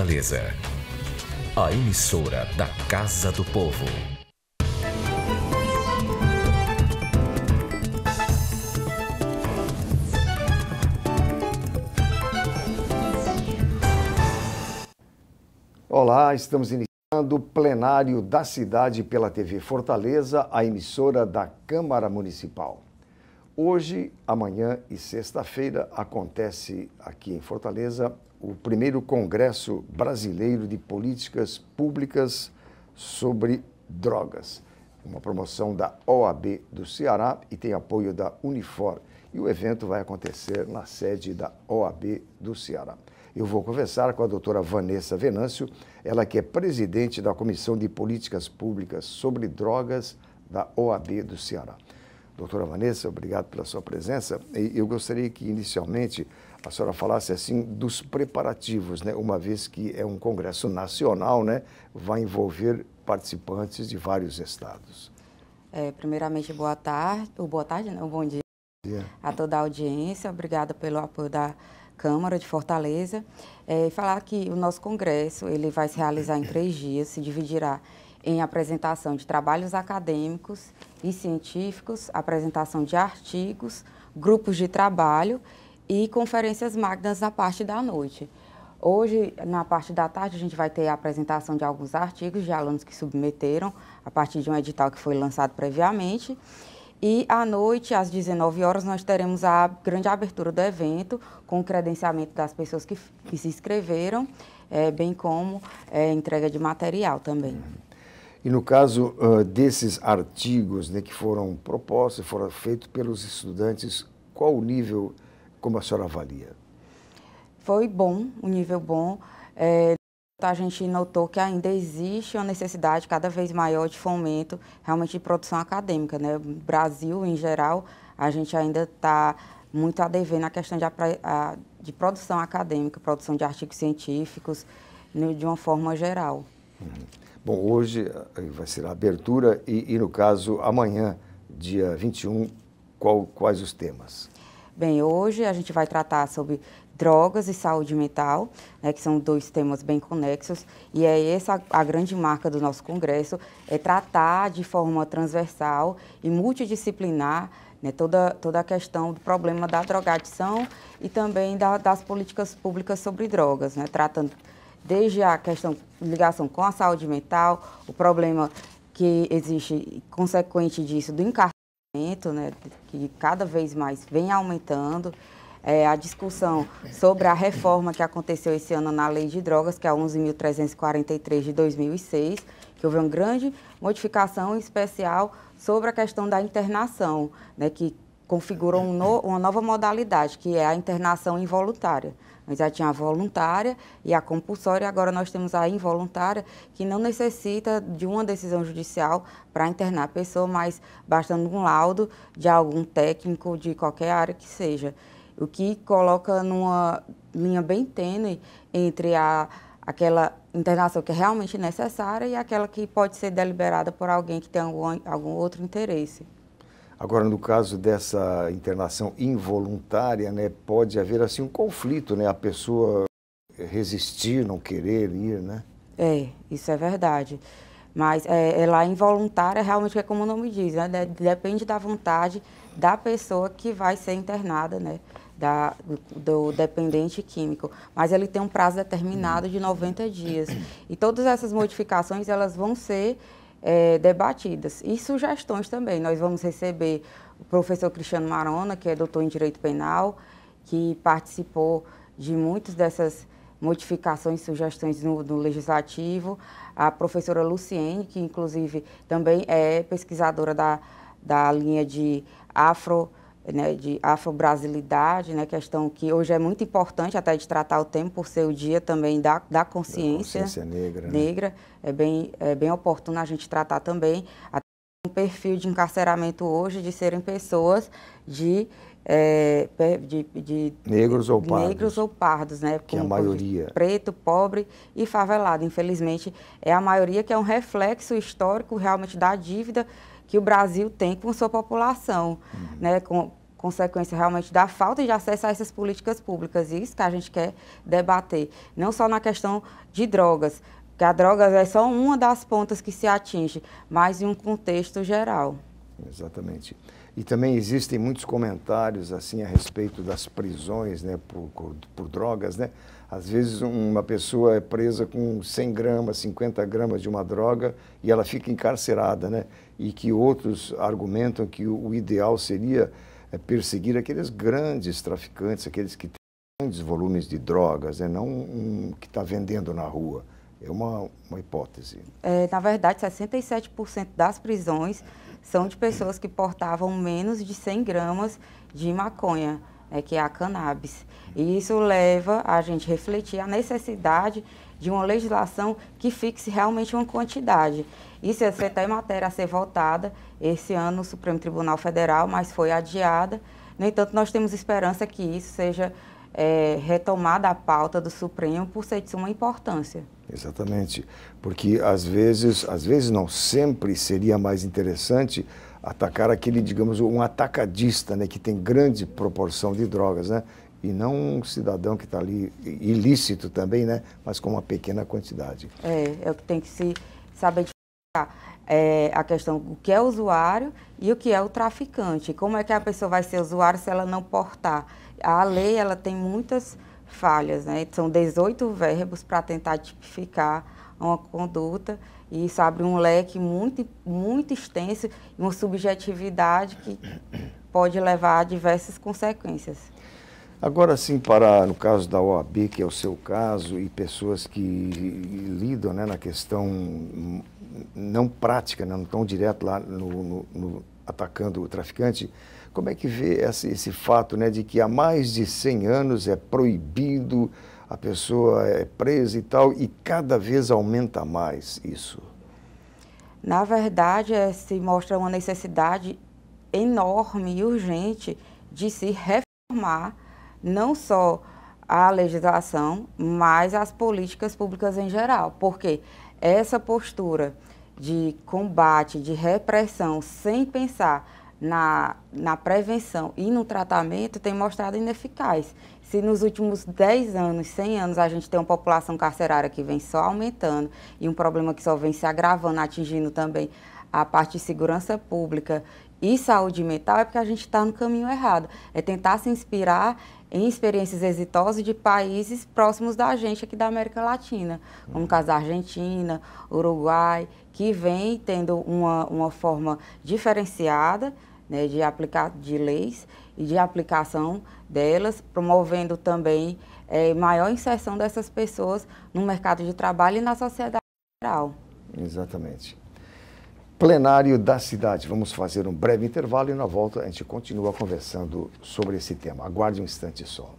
Fortaleza. A emissora da Casa do Povo. Olá, estamos iniciando o plenário da cidade pela TV Fortaleza, a emissora da Câmara Municipal. Hoje, amanhã e sexta-feira acontece aqui em Fortaleza o primeiro Congresso Brasileiro de Políticas Públicas sobre Drogas, uma promoção da OAB do Ceará e tem apoio da Unifor. E o evento vai acontecer na sede da OAB do Ceará. Eu vou conversar com a doutora Vanessa Venâncio, ela que é presidente da Comissão de Políticas Públicas sobre Drogas da OAB do Ceará. Doutora Vanessa, obrigado pela sua presença. Eu gostaria que, inicialmente, a senhora falasse assim dos preparativos, né? uma vez que é um congresso nacional, né? vai envolver participantes de vários estados. É, primeiramente, boa tarde, ou boa tarde, não, né? bom dia a toda a audiência. Obrigada pelo apoio da Câmara de Fortaleza. É, falar que o nosso congresso ele vai se realizar em três dias, se dividirá em apresentação de trabalhos acadêmicos e científicos, apresentação de artigos, grupos de trabalho e conferências magnas na parte da noite. Hoje, na parte da tarde, a gente vai ter a apresentação de alguns artigos de alunos que submeteram a partir de um edital que foi lançado previamente. E à noite, às 19 horas, nós teremos a grande abertura do evento, com o credenciamento das pessoas que, que se inscreveram, é, bem como é, entrega de material também. E no caso uh, desses artigos né, que foram propostos, foram feitos pelos estudantes, qual o nível como a senhora avalia? Foi bom, um nível bom. É, a gente notou que ainda existe uma necessidade cada vez maior de fomento realmente de produção acadêmica. Né? Brasil, em geral, a gente ainda está muito a dever na questão de, de, produção acadêmica, produção de artigos científicos, de uma forma geral. Uhum. Bom, hoje eh, vai ser a abertura e, e no caso, amanhã, dia 21, qual, quais os temas? Bem, hoje a gente vai tratar sobre drogas e saúde mental, né, que são dois temas bem conexos, e é essa a grande marca do nosso congresso, é tratar de forma transversal e multidisciplinar né, toda, toda a questão do problema da drogadição e também da, das políticas públicas sobre drogas, né, tratando desde a questão ligação com a saúde mental, o problema que existe consequente disso do encarcelamento, né, que cada vez mais vem aumentando. É, a discussão sobre a reforma que aconteceu esse ano na lei de drogas, que é a 11.343 de 2006, que houve uma grande modificação especial sobre a questão da internação, né, que configurou um no, uma nova modalidade, que é a internação involuntária já tinha a voluntária e a compulsória, agora nós temos a involuntária, que não necessita de uma decisão judicial para internar a pessoa, mas bastando um laudo de algum técnico de qualquer área que seja. O que coloca numa linha bem tênue entre a, aquela internação que é realmente necessária e aquela que pode ser deliberada por alguém que tem algum, algum outro interesse. Agora, no caso dessa internação involuntária, né, pode haver assim um conflito, né, a pessoa resistir, não querer ir, né? É, isso é verdade. Mas é, ela é involuntária, realmente é como o nome diz, né? depende da vontade da pessoa que vai ser internada, né? Da, do dependente químico, mas ele tem um prazo determinado hum. de 90 dias. E todas essas modificações, elas vão ser é, debatidas e sugestões também. Nós vamos receber o professor Cristiano Marona, que é doutor em Direito Penal, que participou de muitas dessas modificações e sugestões no, no, Legislativo, a professora Luciene, que inclusive também é pesquisadora da, da linha de afro né, de afro-brasilidade, né, questão que hoje é muito importante até de tratar o tema por ser o dia também da, da consciência, consciência negra, né? negra. Né? É, bem, é bem oportuno a gente tratar também um perfil de encarceramento hoje de serem pessoas de, é, de, de negros ou pardos, negros ou pardos né? Que é a maioria. Preto, pobre e favelado. Infelizmente, é a maioria que é um reflexo histórico realmente da dívida que o Brasil tem com sua população, uhum. né, com consequência realmente da falta de acesso a essas políticas públicas. E isso que a gente quer debater, não só na questão de drogas, que a droga é só uma das pontas que se atinge, mas em um contexto geral. Exatamente. E também existem muitos comentários assim a respeito das prisões, né, por, por, por drogas, né? Às vezes uma pessoa é presa com 100 gramas, 50 gramas de uma droga e ela fica encarcerada, né? E que outros argumentam que o ideal seria eh, perseguir aqueles grandes traficantes, aqueles que têm grandes volumes de drogas, né? não um que está vendendo na rua. É uma, uma hipótese. É, na verdade, 67% das prisões são de pessoas que portavam menos de 100 gramas de maconha né, que é a cannabis. E isso leva a gente refletir a necessidade de uma legislação que fixe realmente uma quantidade. Isso ia ser até matéria a ser votada esse ano no Supremo Tribunal Federal, mas foi adiada. No entanto, nós temos esperança que isso seja é, retomada a pauta do Supremo por ser de suma importância. Exatamente, porque às vezes, às vezes não sempre seria mais interessante atacar aquele, digamos, um atacadista, né, que tem grande proporção de drogas, né, e não um cidadão que está ali ilícito também, né, mas com uma pequena quantidade. É, é o que tem que se saber diferenciar é, a questão do que é o usuário e o que é o traficante. Como é que a pessoa vai ser usuário se ela não portar? A lei, ela tem muitas falhas, né, são 18 verbos para tentar tipificar uma conduta e isso abre um leque muito, muito extenso, uma subjetividade que pode levar a diversas consequências. Agora sim, para no caso da OAB, que é o seu caso, e pessoas que lidam né, na questão não prática, né, não tão direto lá no, no, no, atacando o traficante, como é que vê esse, esse fato né, de que há mais de 100 anos é proibido a pessoa é presa e tal, e cada vez aumenta mais isso. Na verdade, é, se mostra uma necessidade enorme e urgente de se reformar não só a legislação, mas as políticas públicas em geral, porque essa postura de combate, de repressão, sem pensar na, na prevenção e no tratamento, tem mostrado ineficaz. Se nos últimos 10 anos, 100 anos, a gente tem uma população carcerária que vem só aumentando e um problema que só vem se agravando, atingindo também a parte de segurança pública e saúde mental, é porque a gente está no caminho errado. É tentar se inspirar em experiências exitosas de países próximos da gente aqui da América Latina, como o caso da Argentina, Uruguai, que vem tendo uma, uma forma diferenciada né, de, aplicar, de leis e de aplicação delas, promovendo também é, maior inserção dessas pessoas no mercado de trabalho e na sociedade geral. Exatamente. Plenário da cidade. Vamos fazer um breve intervalo e na volta a gente continua conversando sobre esse tema. Aguarde um instante só.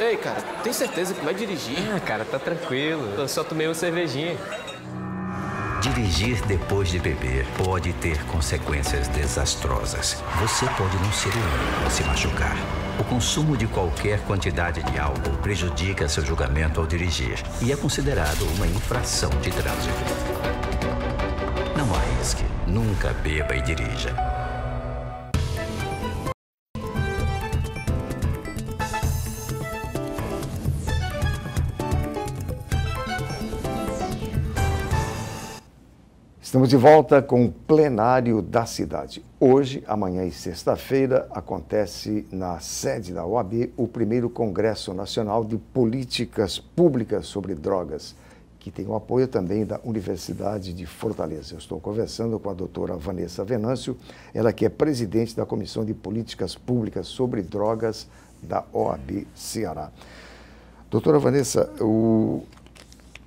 Ei, cara, tem certeza que vai dirigir? Ah, cara, tá tranquilo. Eu só tomei uma cervejinha. Dirigir depois de beber pode ter consequências desastrosas. Você pode não ser o único a se machucar. O consumo de qualquer quantidade de álcool prejudica seu julgamento ao dirigir e é considerado uma infração de trânsito. Não há risco. Nunca beba e dirija. Estamos de volta com o plenário da cidade. Hoje, amanhã e sexta-feira, acontece na sede da OAB o primeiro Congresso Nacional de Políticas Públicas sobre Drogas, que tem o apoio também da Universidade de Fortaleza. Eu estou conversando com a doutora Vanessa Venâncio, ela que é presidente da Comissão de Políticas Públicas sobre Drogas da OAB Ceará. Doutora Vanessa, o,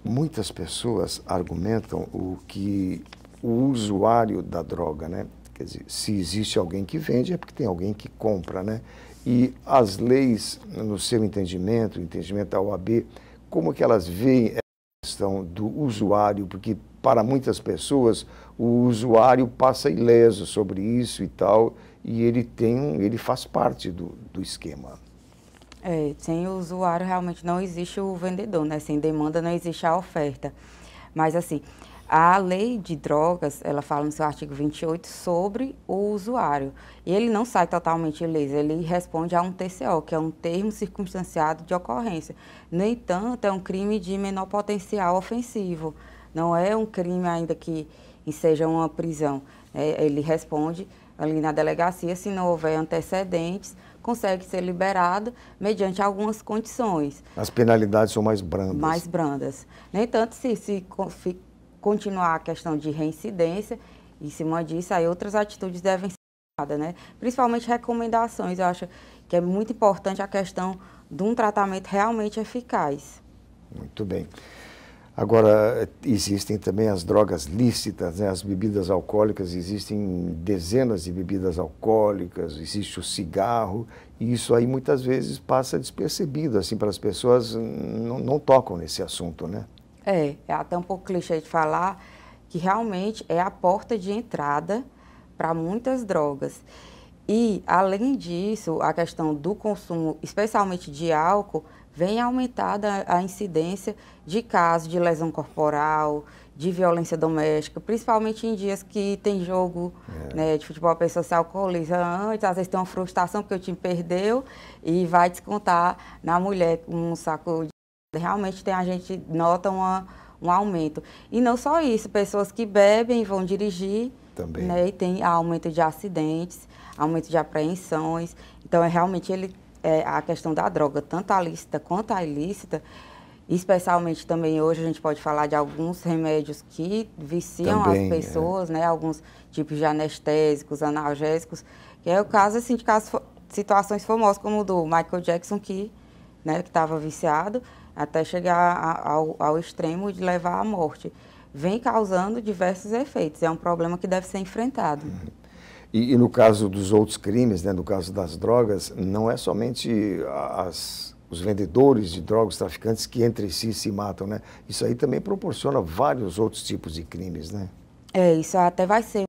muitas pessoas argumentam o que o usuário da droga, né? Quer dizer, se existe alguém que vende, é porque tem alguém que compra, né? E as leis, no seu entendimento, o entendimento da OAB, como que elas veem a questão do usuário? Porque para muitas pessoas o usuário passa ileso sobre isso e tal, e ele tem, ele faz parte do, do esquema. É, sem o usuário realmente não existe o vendedor, né? Sem demanda não existe a oferta. Mas assim, a lei de drogas, ela fala no seu artigo 28 sobre o usuário. E ele não sai totalmente ileso, ele responde a um TCO, que é um termo circunstanciado de ocorrência. No entanto, é um crime de menor potencial ofensivo. Não é um crime ainda que seja uma prisão. É, ele responde ali na delegacia se não houver antecedentes consegue ser liberado mediante algumas condições. As penalidades são mais brandas. Mais brandas. No entanto, se, se continuar a questão de reincidência, em cima disso, aí outras atitudes devem ser tomadas, né? Principalmente recomendações, eu acho que é muito importante a questão de um tratamento realmente eficaz. Muito bem. Agora, existem também as drogas lícitas, né? as bebidas alcoólicas, existem dezenas de bebidas alcoólicas, existe o cigarro, e isso aí muitas vezes passa despercebido, assim, para as pessoas não, não tocam nesse assunto, né? É, é até um pouco clichê de falar que realmente é a porta de entrada para muitas drogas. E, além disso, a questão do consumo, especialmente de álcool, vem aumentada a incidência de casos de lesão corporal, de violência doméstica, principalmente em dias que tem jogo é. né, de futebol, a pessoa se alcooliza antes, às vezes tem uma frustração porque o time perdeu e vai descontar na mulher um saco de... Realmente tem, a gente nota uma, um aumento. E não só isso, pessoas que bebem vão dirigir, também. Né, e tem aumento de acidentes aumento de apreensões. Então, é realmente ele, é, a questão da droga, tanto a lícita quanto a ilícita, especialmente também hoje a gente pode falar de alguns remédios que viciam também, as é. pessoas, é. né? Alguns tipos de anestésicos, analgésicos, que é o caso assim de casos, situações famosas como o do Michael Jackson que, né, que estava viciado até chegar ao, ao extremo de levar à morte, vem causando diversos efeitos. É um problema que deve ser enfrentado. Uhum. E, e, no caso dos outros crimes, né, no caso das drogas, não é somente as, os vendedores de drogas, traficantes que entre si se matam, né? Isso aí também proporciona vários outros tipos de crimes, né? É, isso até vai ser um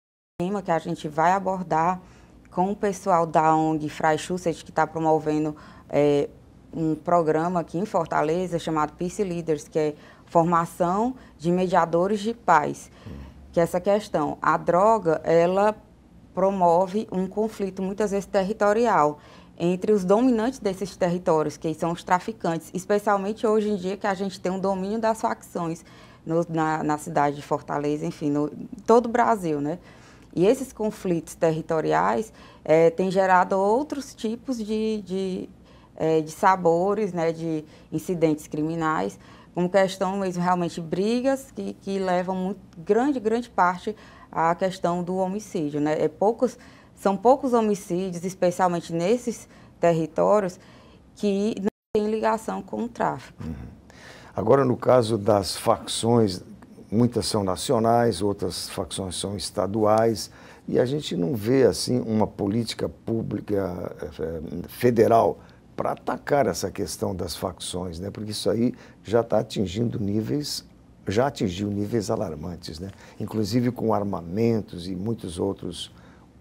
tema que a gente vai abordar com o pessoal da ONG Freischusset, que está promovendo é, um programa aqui em Fortaleza chamado Peace Leaders, que é formação de mediadores de paz. Hum. Que é essa questão, a droga, ela promove um conflito, muitas vezes territorial, entre os dominantes desses territórios, que são os traficantes, especialmente hoje em dia que a gente tem um domínio das facções no, na, na, cidade de Fortaleza, enfim, no todo o Brasil, né? E esses conflitos territoriais é, têm gerado outros tipos de, de, é, de sabores, né, de incidentes criminais, como questão mesmo realmente brigas que, que levam muito, grande, grande parte a questão do homicídio. Né? É poucos, são poucos homicídios, especialmente nesses territórios, que não têm ligação com o tráfico. Uhum. Agora, no caso das facções, muitas são nacionais, outras facções são estaduais, e a gente não vê assim uma política pública eh, eh, federal para atacar essa questão das facções, né? porque isso aí já está atingindo níveis já atingiu níveis alarmantes, né? inclusive com armamentos e muitos outros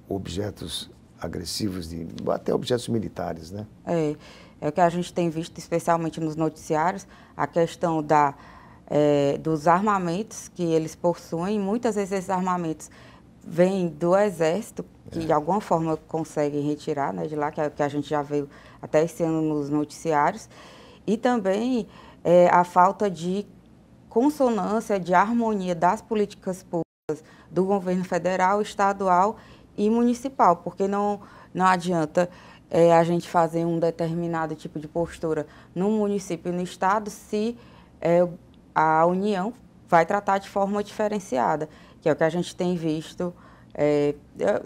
objetos agressivos, de, até objetos militares. Né? É, é o que a gente tem visto, especialmente nos noticiários, a questão da, é, dos armamentos que eles possuem. Muitas vezes esses armamentos vêm do Exército, que é. de alguma forma conseguem retirar né, de lá, que, é, que a gente já veio até esse ano nos noticiários. E também é, a falta de consonância de harmonia das políticas públicas do governo federal, estadual e municipal, porque não, não adianta é, a gente fazer um determinado tipo de postura no município e no estado se é, a União vai tratar de forma diferenciada, que é o que a gente tem visto é,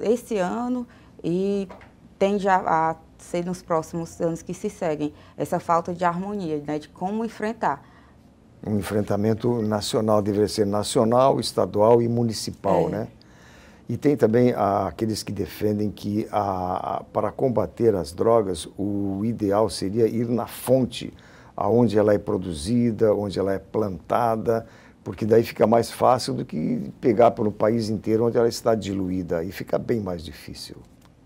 esse ano e tende a, a ser nos próximos anos que se seguem, essa falta de harmonia, né, de como enfrentar um enfrentamento nacional, deveria ser nacional, estadual e municipal, é. né? E tem também aqueles que defendem que a para combater as drogas, o ideal seria ir na fonte, aonde ela é produzida, onde ela é plantada, porque daí fica mais fácil do que pegar pelo país inteiro onde ela está diluída, e fica bem mais difícil.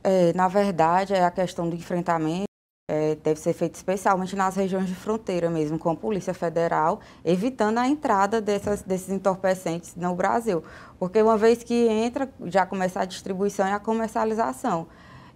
É, na verdade, é a questão do enfrentamento é, deve ser feito especialmente nas regiões de fronteira mesmo, com a Polícia Federal, evitando a entrada dessas, desses entorpecentes no Brasil. Porque uma vez que entra, já começa a distribuição e a comercialização.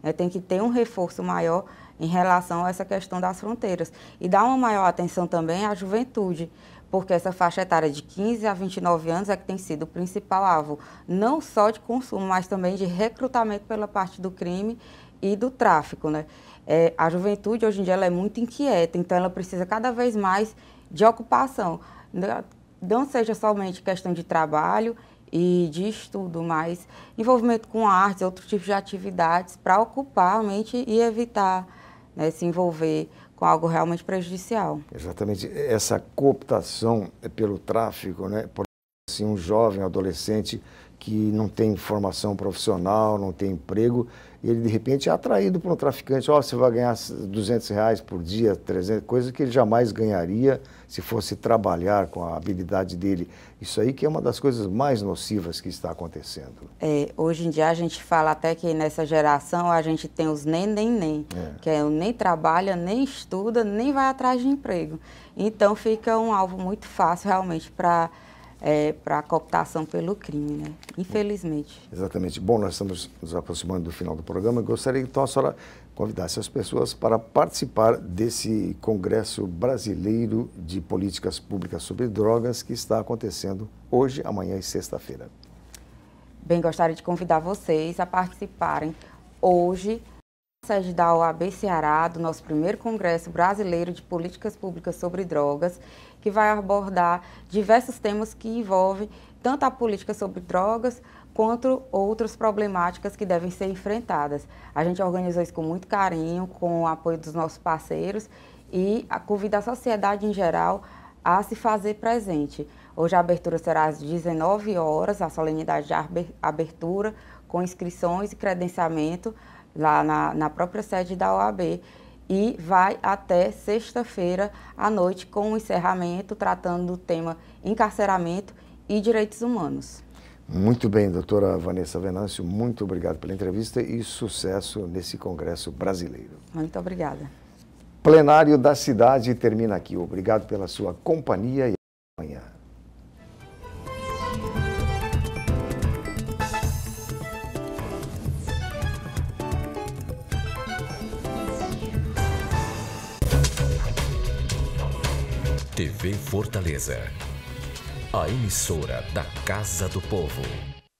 É, tem que ter um reforço maior em relação a essa questão das fronteiras. E dar uma maior atenção também à juventude, porque essa faixa etária de 15 a 29 anos é que tem sido o principal alvo, não só de consumo, mas também de recrutamento pela parte do crime e do tráfico. Né? É, a juventude hoje em dia ela é muito inquieta, então ela precisa cada vez mais de ocupação. Né, não seja somente questão de trabalho e de estudo, mas envolvimento com artes, outro tipo de atividades para ocupar a mente e evitar né, se envolver com algo realmente prejudicial. Exatamente. Essa cooptação é, pelo tráfico, né? Por assim, um jovem, um adolescente que não tem formação profissional, não tem emprego, ele de repente é atraído por um traficante, ó, oh, você vai ganhar 200 reais por dia, 300, coisa que ele jamais ganharia se fosse trabalhar com a habilidade dele. Isso aí que é uma das coisas mais nocivas que está acontecendo. É, hoje em dia a gente fala até que nessa geração a gente tem os nem, nem, nem, é. que é nem trabalha, nem estuda, nem vai atrás de emprego. Então fica um alvo muito fácil realmente para é, para a cooptação pelo crime, né? infelizmente. Exatamente. Bom, nós estamos nos aproximando do final do programa. e Gostaria então a senhora convidasse as pessoas para participar desse Congresso Brasileiro de Políticas Públicas sobre Drogas que está acontecendo hoje, amanhã e sexta-feira. Bem, gostaria de convidar vocês a participarem hoje sede da OAB Ceará, do nosso primeiro Congresso Brasileiro de Políticas Públicas sobre Drogas, que vai abordar diversos temas que envolvem tanto a política sobre drogas quanto outras problemáticas que devem ser enfrentadas. A gente organizou isso com muito carinho, com o apoio dos nossos parceiros e convida a sociedade em geral a se fazer presente. Hoje a abertura será às 19 horas, a solenidade de abertura, com inscrições e credenciamento lá na, na própria sede da OAB e vai até sexta-feira à noite com o encerramento tratando do tema encarceramento e direitos humanos. Muito bem, doutora Vanessa Venâncio, muito obrigado pela entrevista e sucesso nesse Congresso Brasileiro. Muito obrigada. Plenário da cidade termina aqui. Obrigado pela sua companhia e até amanhã. TV Fortaleza, a emissora da Casa do Povo.